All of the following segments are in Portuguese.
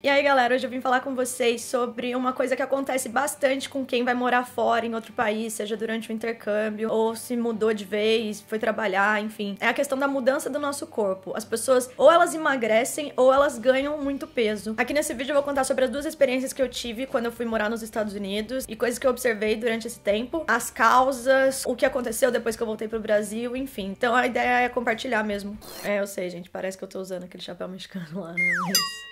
E aí, galera, hoje eu vim falar com vocês sobre uma coisa que acontece bastante com quem vai morar fora, em outro país, seja durante o intercâmbio, ou se mudou de vez, foi trabalhar, enfim. É a questão da mudança do nosso corpo. As pessoas ou elas emagrecem ou elas ganham muito peso. Aqui nesse vídeo eu vou contar sobre as duas experiências que eu tive quando eu fui morar nos Estados Unidos e coisas que eu observei durante esse tempo, as causas, o que aconteceu depois que eu voltei pro Brasil, enfim. Então a ideia é compartilhar mesmo. É, eu sei, gente, parece que eu tô usando aquele chapéu mexicano lá, né? Mas...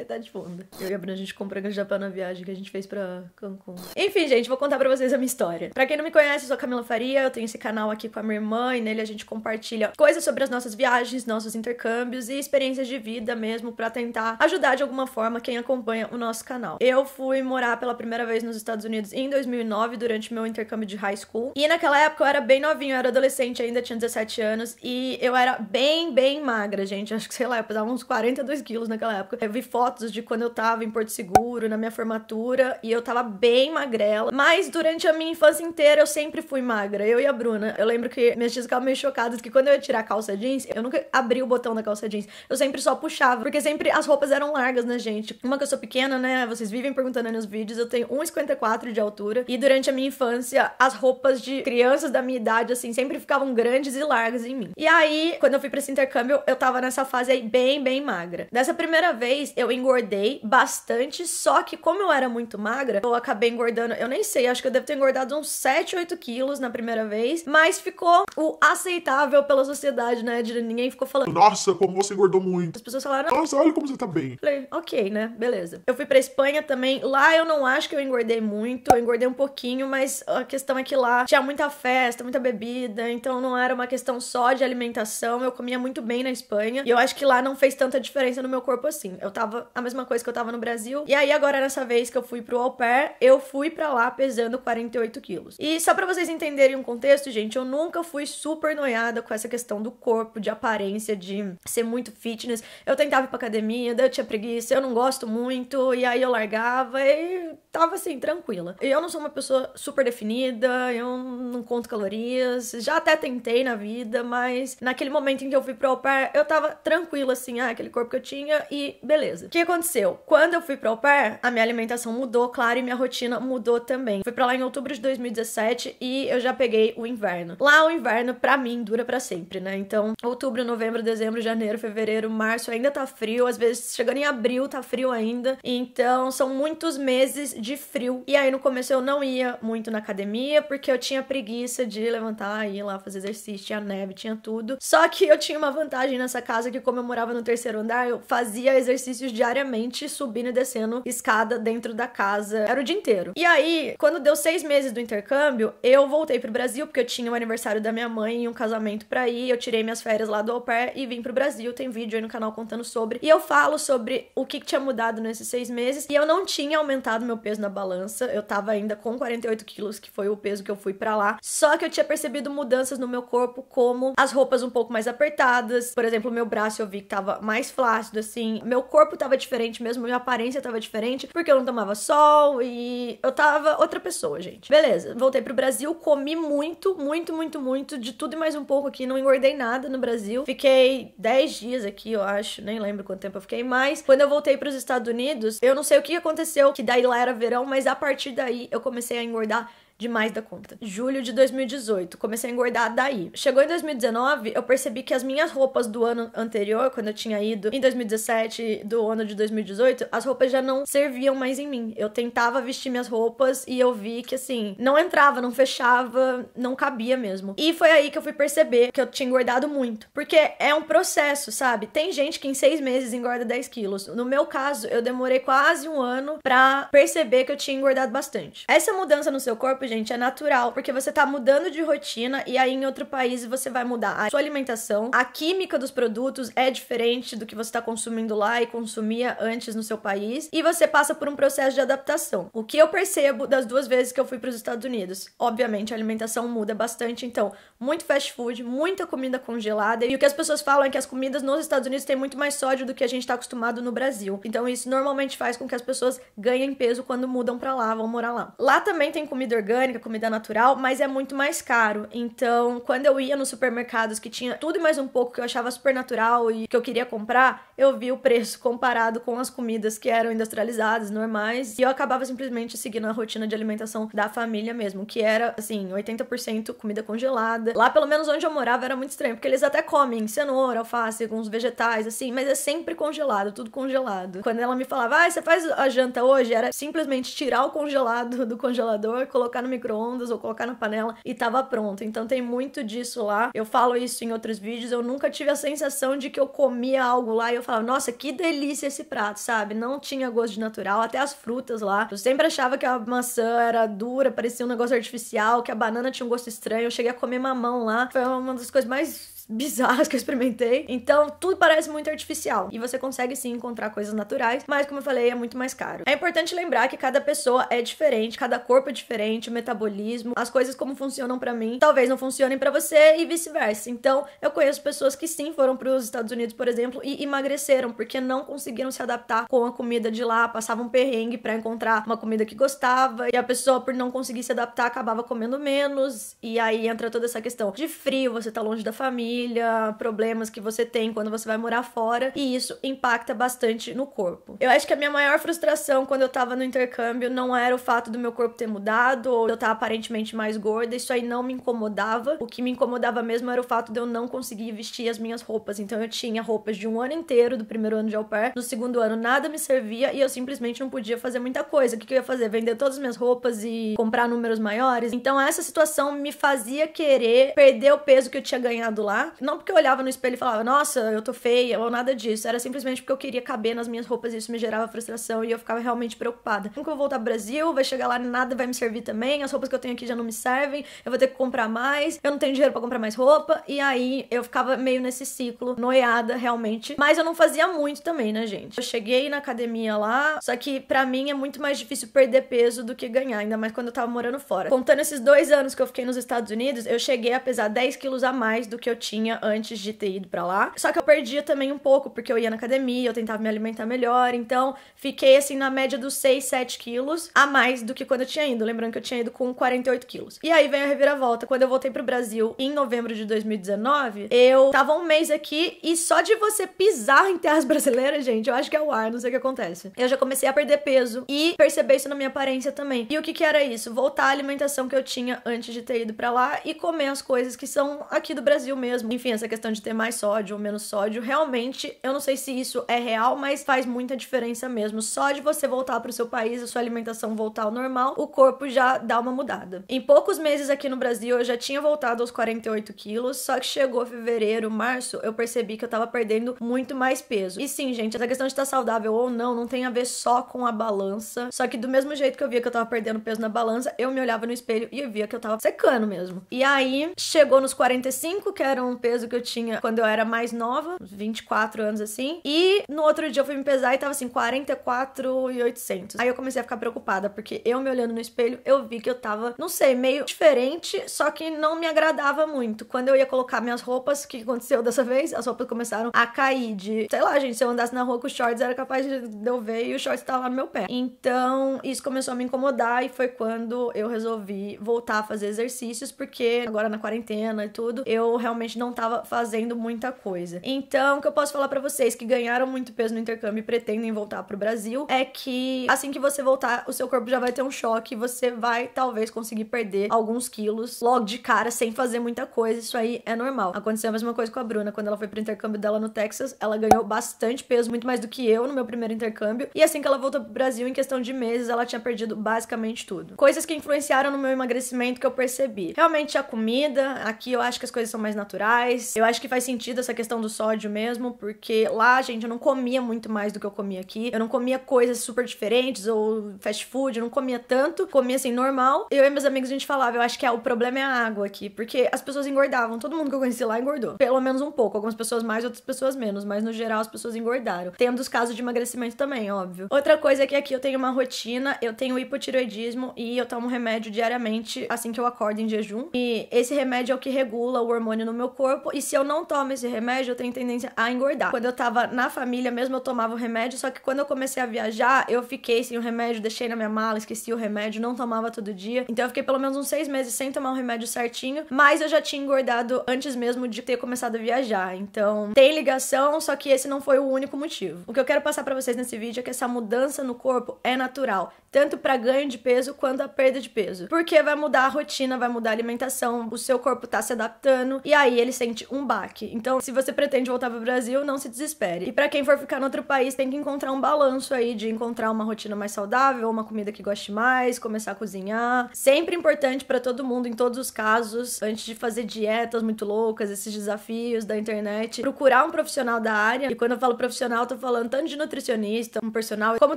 É, tá de fundo. Eu e a Bruna, a gente comprou aquele chapéu na viagem que a gente fez pra Cancún. Enfim, gente, vou contar pra vocês a minha história. Pra quem não me conhece, eu sou Camila Faria, eu tenho esse canal aqui com a minha irmã e nele a gente compartilha coisas sobre as nossas viagens, nossos intercâmbios e experiências de vida mesmo pra tentar ajudar de alguma forma quem acompanha o nosso canal. Eu fui morar pela primeira vez nos Estados Unidos em 2009 durante meu intercâmbio de high school. E naquela época eu era bem novinha, eu era adolescente ainda, tinha 17 anos e eu era bem, bem magra, gente. Acho que sei lá, eu pesava uns 42 quilos naquela época. Eu vi fotos fotos de quando eu tava em Porto Seguro, na minha formatura, e eu tava bem magrela. Mas durante a minha infância inteira eu sempre fui magra, eu e a Bruna. Eu lembro que minhas tias ficavam meio chocadas que quando eu ia tirar a calça jeans, eu nunca abri o botão da calça jeans. Eu sempre só puxava, porque sempre as roupas eram largas, né, gente? Uma que eu sou pequena, né? Vocês vivem perguntando aí nos vídeos, eu tenho 1,54 de altura. E durante a minha infância, as roupas de crianças da minha idade, assim, sempre ficavam grandes e largas em mim. E aí, quando eu fui pra esse intercâmbio, eu tava nessa fase aí bem, bem magra. Dessa primeira vez, eu eu engordei bastante, só que como eu era muito magra, eu acabei engordando, eu nem sei, acho que eu devo ter engordado uns 7, 8 quilos na primeira vez, mas ficou o aceitável pela sociedade, né? De ninguém ficou falando, nossa, como você engordou muito. As pessoas falaram, nossa, olha como você tá bem. Falei, ok, né? Beleza. Eu fui pra Espanha também, lá eu não acho que eu engordei muito, eu engordei um pouquinho, mas a questão é que lá tinha muita festa, muita bebida, então não era uma questão só de alimentação, eu comia muito bem na Espanha, e eu acho que lá não fez tanta diferença no meu corpo assim. Eu tava a mesma coisa que eu tava no Brasil. E aí, agora, nessa vez que eu fui pro au pair, eu fui pra lá pesando 48 quilos. E só pra vocês entenderem o um contexto, gente, eu nunca fui super noiada com essa questão do corpo, de aparência, de ser muito fitness. Eu tentava ir pra academia, daí eu tinha preguiça, eu não gosto muito, e aí eu largava e tava assim, tranquila. Eu não sou uma pessoa super definida, eu não conto calorias, já até tentei na vida, mas naquele momento em que eu fui pro au pair, eu tava tranquila, assim, ah, aquele corpo que eu tinha e beleza. O que aconteceu? Quando eu fui pro au pair, a minha alimentação mudou, claro, e minha rotina mudou também. Fui pra lá em outubro de 2017 e eu já peguei o inverno. Lá o inverno, pra mim, dura para sempre, né? Então, outubro, novembro, dezembro, janeiro, fevereiro, março, ainda tá frio, às vezes chegando em abril tá frio ainda. Então, são muitos meses de frio. E aí no começo eu não ia muito na academia porque eu tinha preguiça de levantar e ir lá fazer exercício, tinha neve, tinha tudo. Só que eu tinha uma vantagem nessa casa que como eu morava no terceiro andar, eu fazia exercícios diariamente, subindo e descendo escada dentro da casa. Era o dia inteiro. E aí, quando deu seis meses do intercâmbio, eu voltei pro Brasil porque eu tinha o um aniversário da minha mãe e um casamento pra ir. Eu tirei minhas férias lá do au pair e vim pro Brasil. Tem vídeo aí no canal contando sobre. E eu falo sobre o que, que tinha mudado nesses seis meses. E eu não tinha aumentado meu peso peso na balança. Eu tava ainda com 48 quilos, que foi o peso que eu fui para lá. Só que eu tinha percebido mudanças no meu corpo, como as roupas um pouco mais apertadas. Por exemplo, meu braço eu vi que tava mais flácido, assim. Meu corpo tava diferente mesmo, minha aparência tava diferente, porque eu não tomava sol e eu tava outra pessoa, gente. Beleza, voltei pro Brasil, comi muito, muito, muito, muito, de tudo e mais um pouco aqui. Não engordei nada no Brasil. Fiquei 10 dias aqui, eu acho, nem lembro quanto tempo eu fiquei mas Quando eu voltei para os Estados Unidos, eu não sei o que aconteceu, que daí lá era verão, mas a partir daí eu comecei a engordar demais da conta. Julho de 2018, comecei a engordar daí. Chegou em 2019, eu percebi que as minhas roupas do ano anterior, quando eu tinha ido em 2017, do ano de 2018, as roupas já não serviam mais em mim. Eu tentava vestir minhas roupas e eu vi que assim, não entrava, não fechava, não cabia mesmo. E foi aí que eu fui perceber que eu tinha engordado muito. Porque é um processo, sabe? Tem gente que em seis meses engorda 10 quilos. No meu caso, eu demorei quase um ano pra perceber que eu tinha engordado bastante. Essa mudança no seu corpo gente, é natural, porque você tá mudando de rotina e aí em outro país você vai mudar a sua alimentação, a química dos produtos é diferente do que você tá consumindo lá e consumia antes no seu país, e você passa por um processo de adaptação. O que eu percebo das duas vezes que eu fui para os Estados Unidos, obviamente a alimentação muda bastante, então, muito fast food, muita comida congelada, e o que as pessoas falam é que as comidas nos Estados Unidos têm muito mais sódio do que a gente tá acostumado no Brasil. Então, isso normalmente faz com que as pessoas ganhem peso quando mudam para lá, vão morar lá. Lá também tem comida orgânica orgânica, comida natural, mas é muito mais caro. Então, quando eu ia nos supermercados que tinha tudo e mais um pouco que eu achava super natural e que eu queria comprar, eu vi o preço comparado com as comidas que eram industrializadas, normais, e eu acabava simplesmente seguindo a rotina de alimentação da família mesmo, que era assim, 80% comida congelada. Lá, pelo menos onde eu morava, era muito estranho, porque eles até comem cenoura, alface, alguns vegetais, assim, mas é sempre congelado, tudo congelado. Quando ela me falava, ah, você faz a janta hoje, era simplesmente tirar o congelado do congelador, colocar no micro-ondas ou colocar na panela e tava pronto. Então tem muito disso lá. Eu falo isso em outros vídeos. Eu nunca tive a sensação de que eu comia algo lá e eu falava, nossa, que delícia esse prato, sabe? Não tinha gosto de natural, até as frutas lá. Eu sempre achava que a maçã era dura, parecia um negócio artificial, que a banana tinha um gosto estranho. Eu cheguei a comer mamão lá. Foi uma das coisas mais bizarras que eu experimentei. Então, tudo parece muito artificial. E você consegue sim encontrar coisas naturais, mas como eu falei, é muito mais caro. É importante lembrar que cada pessoa é diferente, cada corpo é diferente, o metabolismo, as coisas como funcionam para mim, talvez não funcionem para você e vice-versa. Então, eu conheço pessoas que sim foram para os Estados Unidos, por exemplo, e emagreceram porque não conseguiram se adaptar com a comida de lá, passavam um perrengue para encontrar uma comida que gostava e a pessoa por não conseguir se adaptar acabava comendo menos e aí entra toda essa questão de frio, você tá longe da família, família, problemas que você tem quando você vai morar fora, e isso impacta bastante no corpo. Eu acho que a minha maior frustração quando eu tava no intercâmbio não era o fato do meu corpo ter mudado ou eu estar aparentemente mais gorda, isso aí não me incomodava. O que me incomodava mesmo era o fato de eu não conseguir vestir as minhas roupas. Então eu tinha roupas de um ano inteiro, do primeiro ano de au pair, do segundo ano nada me servia e eu simplesmente não podia fazer muita coisa. O que eu ia fazer? Vender todas as minhas roupas e comprar números maiores? Então essa situação me fazia querer perder o peso que eu tinha ganhado lá não porque eu olhava no espelho e falava, nossa, eu tô feia, ou nada disso. Era simplesmente porque eu queria caber nas minhas roupas e isso me gerava frustração e eu ficava realmente preocupada. Nunca vou voltar pro Brasil, vai chegar lá nada vai me servir também, as roupas que eu tenho aqui já não me servem, eu vou ter que comprar mais, eu não tenho dinheiro para comprar mais roupa. E aí eu ficava meio nesse ciclo, noiada realmente. Mas eu não fazia muito também, né, gente? Eu cheguei na academia lá, só que para mim é muito mais difícil perder peso do que ganhar, ainda mais quando eu tava morando fora. Contando esses dois anos que eu fiquei nos Estados Unidos, eu cheguei a pesar 10 quilos a mais do que eu tinha tinha antes de ter ido para lá. Só que eu perdia também um pouco, porque eu ia na academia, eu tentava me alimentar melhor, então fiquei assim na média dos 6, 7 quilos a mais do que quando eu tinha ido. Lembrando que eu tinha ido com 48 quilos. E aí vem a reviravolta. Quando eu voltei pro Brasil em novembro de 2019, eu tava um mês aqui e só de você pisar em terras brasileiras, gente, eu acho que é o ar, não sei o que acontece. Eu já comecei a perder peso e perceber isso na minha aparência também. E o que que era isso? Voltar à alimentação que eu tinha antes de ter ido para lá e comer as coisas que são aqui do Brasil mesmo enfim, essa questão de ter mais sódio ou menos sódio, realmente, eu não sei se isso é real, mas faz muita diferença mesmo. Só de você voltar para o seu país, a sua alimentação voltar ao normal, o corpo já dá uma mudada. Em poucos meses aqui no Brasil, eu já tinha voltado aos 48 quilos, só que chegou fevereiro, março, eu percebi que eu tava perdendo muito mais peso. E sim, gente, essa questão de estar tá saudável ou não, não tem a ver só com a balança. Só que do mesmo jeito que eu via que eu tava perdendo peso na balança, eu me olhava no espelho e eu via que eu tava secando mesmo. E aí, chegou nos 45, que eram um peso que eu tinha quando eu era mais nova, uns 24 anos assim. E no outro dia eu fui me pesar e tava assim, 44,800. Aí eu comecei a ficar preocupada, porque eu me olhando no espelho, eu vi que eu tava, não sei, meio diferente, só que não me agradava muito. Quando eu ia colocar minhas roupas, o que aconteceu dessa vez? As roupas começaram a cair de, sei lá, gente, se eu andasse na rua com shorts, era capaz de eu ver e o shorts tava lá no meu pé. Então, isso começou a me incomodar e foi quando eu resolvi voltar a fazer exercícios, porque agora na quarentena e tudo, eu realmente não tava fazendo muita coisa. Então, o que eu posso falar para vocês que ganharam muito peso no intercâmbio e pretendem voltar pro Brasil é que assim que você voltar, o seu corpo já vai ter um choque e você vai talvez conseguir perder alguns quilos logo de cara sem fazer muita coisa. Isso aí é normal. Aconteceu a mesma coisa com a Bruna quando ela foi pro intercâmbio dela no Texas, ela ganhou bastante peso, muito mais do que eu no meu primeiro intercâmbio. E assim que ela voltou pro Brasil, em questão de meses, ela tinha perdido basicamente tudo. Coisas que influenciaram no meu emagrecimento que eu percebi. Realmente a comida, aqui eu acho que as coisas são mais naturais eu acho que faz sentido essa questão do sódio mesmo, porque lá, gente, eu não comia muito mais do que eu comia aqui. Eu não comia coisas super diferentes ou fast food, eu não comia tanto, comia assim normal. Eu e meus amigos a gente falava, eu acho que é o problema é a água aqui, porque as pessoas engordavam. Todo mundo que eu conheci lá engordou, pelo menos um pouco. Algumas pessoas mais, outras pessoas menos, mas no geral as pessoas engordaram. um os casos de emagrecimento também, óbvio. Outra coisa é que aqui eu tenho uma rotina, eu tenho hipotiroidismo e eu tomo remédio diariamente assim que eu acordo em jejum. E esse remédio é o que regula o hormônio no meu corpo corpo e se eu não tomo esse remédio, eu tenho tendência a engordar. Quando eu tava na família mesmo, eu tomava o remédio, só que quando eu comecei a viajar, eu fiquei sem o remédio, deixei na minha mala, esqueci o remédio, não tomava todo dia. Então eu fiquei pelo menos uns seis meses sem tomar o remédio certinho, mas eu já tinha engordado antes mesmo de ter começado a viajar. Então tem ligação, só que esse não foi o único motivo. O que eu quero passar para vocês nesse vídeo é que essa mudança no corpo é natural, tanto para ganho de peso quanto a perda de peso, porque vai mudar a rotina, vai mudar a alimentação, o seu corpo tá se adaptando e aí ele ele sente um baque. Então, se você pretende voltar para o Brasil, não se desespere. E para quem for ficar em outro país, tem que encontrar um balanço aí de encontrar uma rotina mais saudável, uma comida que goste mais, começar a cozinhar. Sempre importante para todo mundo em todos os casos, antes de fazer dietas muito loucas, esses desafios da internet, procurar um profissional da área. E quando eu falo profissional, estou tô falando tanto de nutricionista, um personal, como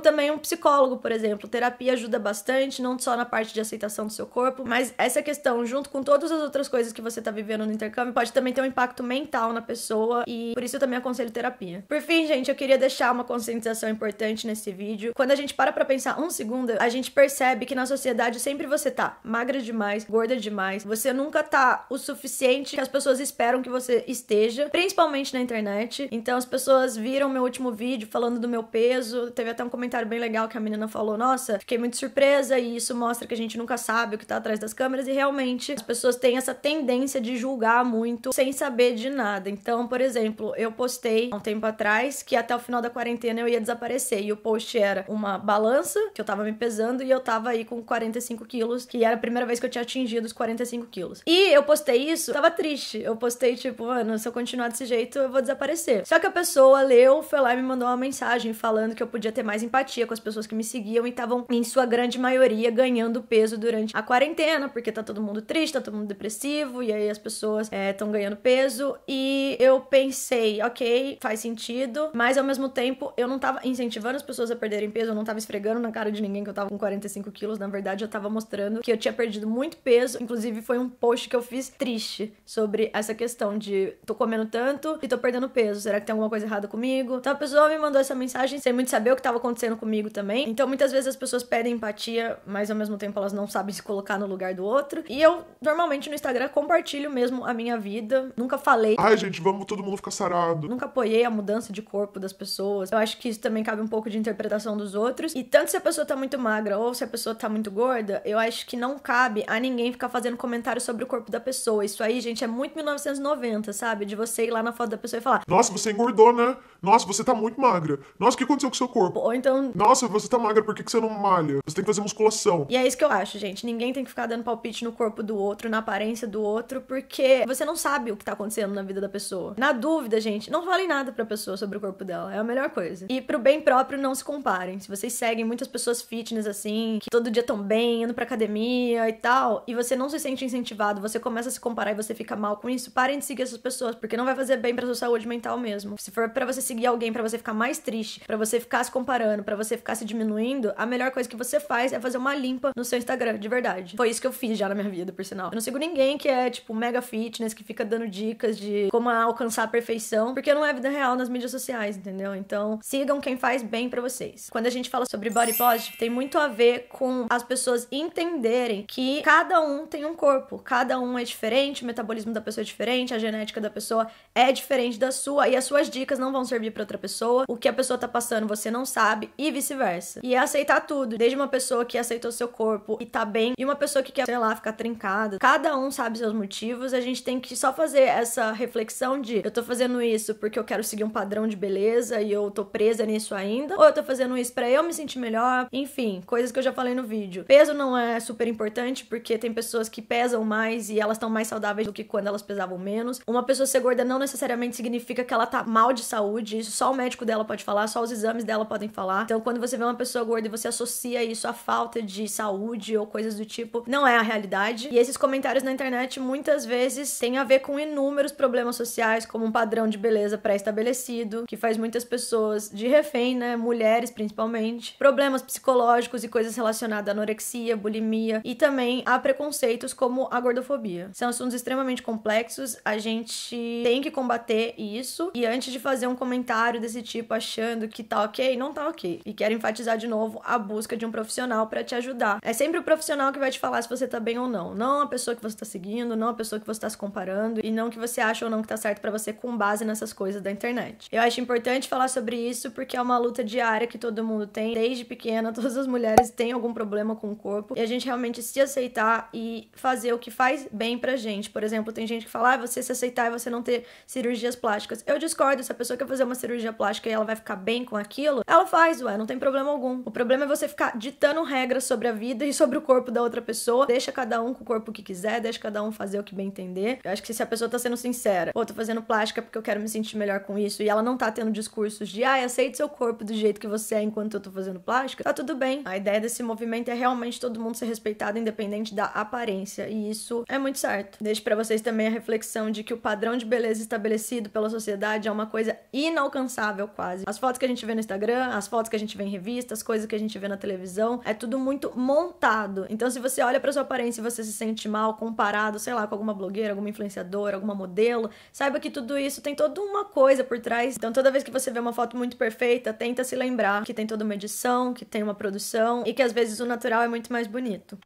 também um psicólogo, por exemplo. Terapia ajuda bastante, não só na parte de aceitação do seu corpo, mas essa questão junto com todas as outras coisas que você tá vivendo no intercâmbio pode também também tem um impacto mental na pessoa e por isso eu também aconselho terapia. Por fim, gente, eu queria deixar uma conscientização importante nesse vídeo. Quando a gente para pra pensar um segundo, a gente percebe que na sociedade sempre você tá magra demais, gorda demais, você nunca tá o suficiente que as pessoas esperam que você esteja, principalmente na internet. Então as pessoas viram meu último vídeo falando do meu peso, teve até um comentário bem legal que a menina falou: "Nossa, fiquei muito surpresa" e isso mostra que a gente nunca sabe o que tá atrás das câmeras e realmente as pessoas têm essa tendência de julgar muito muito sem saber de nada. Então, por exemplo, eu postei há um tempo atrás que até o final da quarentena eu ia desaparecer. E o post era uma balança, que eu tava me pesando, e eu tava aí com 45 quilos, que era a primeira vez que eu tinha atingido os 45 quilos. E eu postei isso, tava triste. Eu postei, tipo, mano, se eu continuar desse jeito, eu vou desaparecer. Só que a pessoa leu, foi lá e me mandou uma mensagem falando que eu podia ter mais empatia com as pessoas que me seguiam e estavam, em sua grande maioria, ganhando peso durante a quarentena, porque tá todo mundo triste, tá todo mundo depressivo, e aí as pessoas estão eh, é, ganhando peso e eu pensei, ok, faz sentido, mas ao mesmo tempo eu não tava incentivando as pessoas a perderem peso, eu não tava esfregando na cara de ninguém que eu tava com 45 quilos, na verdade eu tava mostrando que eu tinha perdido muito peso, inclusive foi um post que eu fiz triste sobre essa questão de tô comendo tanto e tô perdendo peso, será que tem alguma coisa errada comigo? Então a pessoa me mandou essa mensagem sem muito saber o que tava acontecendo comigo também, então muitas vezes as pessoas pedem empatia, mas ao mesmo tempo elas não sabem se colocar no lugar do outro, e eu normalmente no Instagram compartilho mesmo a minha vida vida. Nunca falei. Ai, gente, vamos todo mundo ficar sarado. Nunca apoiei a mudança de corpo das pessoas. Eu acho que isso também cabe um pouco de interpretação dos outros. E tanto se a pessoa tá muito magra ou se a pessoa tá muito gorda, eu acho que não cabe a ninguém ficar fazendo comentário sobre o corpo da pessoa. Isso aí, gente, é muito 1990, sabe? De você ir lá na foto da pessoa e falar: Nossa, você engordou, né? Nossa, você tá muito magra. Nossa, o que aconteceu com o seu corpo? Ou então. Nossa, você tá magra, por que, que você não malha? Você tem que fazer musculação. E é isso que eu acho, gente. Ninguém tem que ficar dando palpite no corpo do outro, na aparência do outro, porque você não sabe sabe o que tá acontecendo na vida da pessoa. Na dúvida, gente, não fale nada pra pessoa sobre o corpo dela. É a melhor coisa. E pro bem próprio, não se comparem. Se vocês seguem muitas pessoas fitness assim, que todo dia tão bem, indo pra academia e tal, e você não se sente incentivado, você começa a se comparar e você fica mal com isso, parem de seguir essas pessoas, porque não vai fazer bem pra sua saúde mental mesmo. Se for para você seguir alguém para você ficar mais triste, para você ficar se comparando, para você ficar se diminuindo, a melhor coisa que você faz é fazer uma limpa no seu Instagram, de verdade. Foi isso que eu fiz já na minha vida, por sinal. Eu não sigo ninguém que é, tipo, mega fitness, que fica fica dando dicas de como alcançar a perfeição, porque não é vida real nas mídias sociais, entendeu? Então, sigam quem faz bem para vocês. Quando a gente fala sobre body positive, tem muito a ver com as pessoas entenderem que cada um tem um corpo, cada um é diferente, o metabolismo da pessoa é diferente, a genética da pessoa é diferente da sua e as suas dicas não vão servir para outra pessoa, o que a pessoa tá passando você não sabe e vice-versa. E é aceitar tudo, desde uma pessoa que aceitou seu corpo e tá bem e uma pessoa que quer, sei lá, ficar trincada. Cada um sabe seus motivos, a gente tem que só fazer essa reflexão de eu tô fazendo isso porque eu quero seguir um padrão de beleza e eu tô presa nisso ainda, ou eu tô fazendo isso para eu me sentir melhor, enfim, coisas que eu já falei no vídeo. Peso não é super importante porque tem pessoas que pesam mais e elas estão mais saudáveis do que quando elas pesavam menos. Uma pessoa ser gorda não necessariamente significa que ela tá mal de saúde, isso só o médico dela pode falar, só os exames dela podem falar. Então, quando você vê uma pessoa gorda e você associa isso à falta de saúde ou coisas do tipo, não é a realidade. E esses comentários na internet muitas vezes têm a ver com inúmeros problemas sociais, como um padrão de beleza pré-estabelecido, que faz muitas pessoas de refém, né? Mulheres principalmente. Problemas psicológicos e coisas relacionadas à anorexia, bulimia e também há preconceitos como a gordofobia. São assuntos extremamente complexos, a gente tem que combater isso e antes de fazer um comentário desse tipo achando que tá ok, não tá ok. E quero enfatizar de novo a busca de um profissional para te ajudar. É sempre o profissional que vai te falar se você tá bem ou não, não a pessoa que você tá seguindo, não a pessoa que você tá se comparando e não que você acha ou não que tá certo para você com base nessas coisas da internet. Eu acho importante falar sobre isso porque é uma luta diária que todo mundo tem, desde pequena, todas as mulheres têm algum problema com o corpo e a gente realmente se aceitar e fazer o que faz bem pra gente. Por exemplo, tem gente que fala, ah, você se aceitar e você não ter cirurgias plásticas. Eu discordo, se a pessoa quer fazer uma cirurgia plástica e ela vai ficar bem com aquilo, ela faz, ué, não tem problema algum. O problema é você ficar ditando regras sobre a vida e sobre o corpo da outra pessoa, deixa cada um com o corpo que quiser, deixa cada um fazer o que bem entender. Eu acho que se a pessoa tá sendo sincera, ou tô fazendo plástica porque eu quero me sentir melhor com isso, e ela não tá tendo discursos de, ai, ah, aceite seu corpo do jeito que você é enquanto eu tô fazendo plástica, tá tudo bem. A ideia desse movimento é realmente todo mundo ser respeitado, independente da aparência, e isso é muito certo. Deixo para vocês também a reflexão de que o padrão de beleza estabelecido pela sociedade é uma coisa inalcançável quase. As fotos que a gente vê no Instagram, as fotos que a gente vê em revistas, coisas que a gente vê na televisão, é tudo muito montado. Então, se você olha para sua aparência e você se sente mal comparado, sei lá, com alguma blogueira, alguma influenciadora, influenciadora, alguma modelo, saiba que tudo isso tem toda uma coisa por trás. Então, toda vez que você vê uma foto muito perfeita, tenta se lembrar que tem toda uma edição, que tem uma produção e que às vezes o natural é muito mais bonito.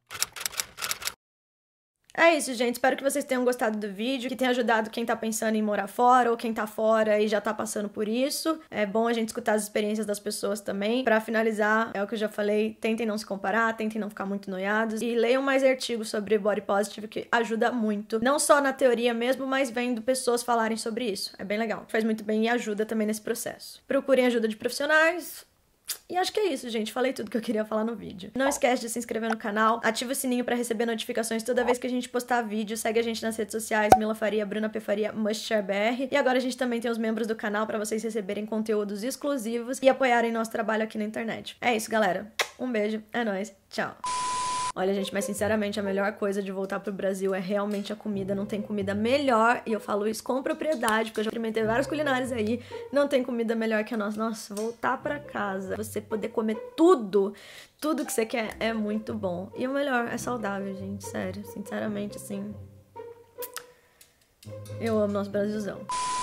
É isso, gente. Espero que vocês tenham gostado do vídeo, que tenha ajudado quem tá pensando em morar fora ou quem tá fora e já tá passando por isso. É bom a gente escutar as experiências das pessoas também. Para finalizar, é o que eu já falei, tentem não se comparar, tentem não ficar muito noiados e leiam mais artigos sobre body positive que ajuda muito. Não só na teoria mesmo, mas vendo pessoas falarem sobre isso. É bem legal. Faz muito bem e ajuda também nesse processo. Procurem ajuda de profissionais, e acho que é isso, gente. Falei tudo que eu queria falar no vídeo. Não esquece de se inscrever no canal, ativa o sininho para receber notificações toda vez que a gente postar vídeo. Segue a gente nas redes sociais, Mila Faria, Bruna Pefaria, MustShareBR. E agora a gente também tem os membros do canal para vocês receberem conteúdos exclusivos e apoiarem nosso trabalho aqui na internet. É isso, galera. Um beijo, é nóis, tchau. Olha, gente, mas sinceramente a melhor coisa de voltar pro Brasil é realmente a comida. Não tem comida melhor, e eu falo isso com propriedade, porque eu já experimentei vários culinários aí. Não tem comida melhor que a nossa. Nossa, voltar para casa, você poder comer tudo, tudo que você quer é muito bom. E o melhor, é saudável, gente, sério. Sinceramente, assim. Eu amo nosso Brasilzão.